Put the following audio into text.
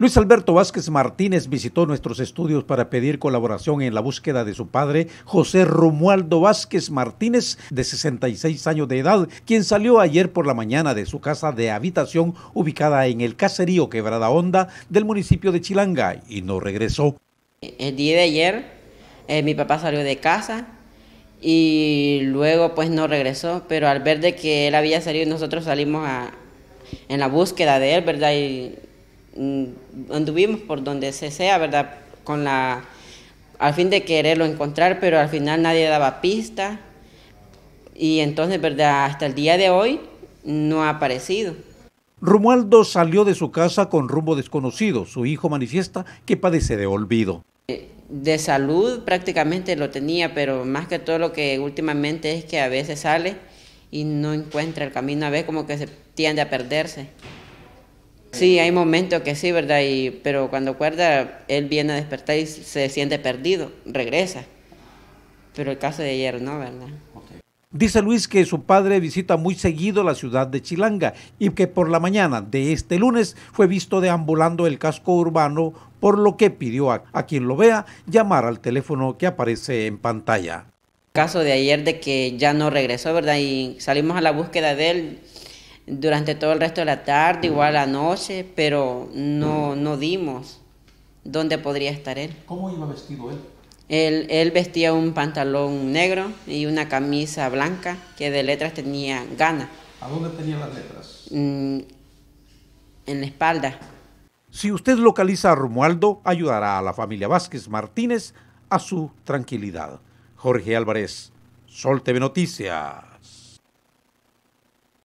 Luis Alberto Vázquez Martínez visitó nuestros estudios para pedir colaboración en la búsqueda de su padre, José Romualdo Vázquez Martínez, de 66 años de edad, quien salió ayer por la mañana de su casa de habitación ubicada en el caserío Quebrada Honda del municipio de Chilanga y no regresó. El día de ayer eh, mi papá salió de casa y luego pues no regresó, pero al ver de que él había salido nosotros salimos a, en la búsqueda de él, ¿verdad? Y Mm, anduvimos por donde se sea, ¿verdad? Con la, al fin de quererlo encontrar, pero al final nadie daba pista. Y entonces, ¿verdad? Hasta el día de hoy no ha aparecido. Romualdo salió de su casa con rumbo desconocido. Su hijo manifiesta que padece de olvido. Eh, de salud prácticamente lo tenía, pero más que todo lo que últimamente es que a veces sale y no encuentra el camino, a veces como que se tiende a perderse. Sí, hay momentos que sí, ¿verdad? Y, pero cuando acuerda, él viene a despertar y se siente perdido, regresa. Pero el caso de ayer no, ¿verdad? Dice Luis que su padre visita muy seguido la ciudad de Chilanga y que por la mañana de este lunes fue visto deambulando el casco urbano, por lo que pidió a, a quien lo vea llamar al teléfono que aparece en pantalla. caso de ayer de que ya no regresó, ¿verdad? Y salimos a la búsqueda de él durante todo el resto de la tarde, igual mm. la noche, pero no, no dimos dónde podría estar él. ¿Cómo iba vestido él? Él, vestía un pantalón negro y una camisa blanca que de letras tenía gana. ¿A dónde tenía las letras? Mm, en la espalda. Si usted localiza a Romualdo, ayudará a la familia Vázquez Martínez a su tranquilidad. Jorge Álvarez, Sol TV Noticias.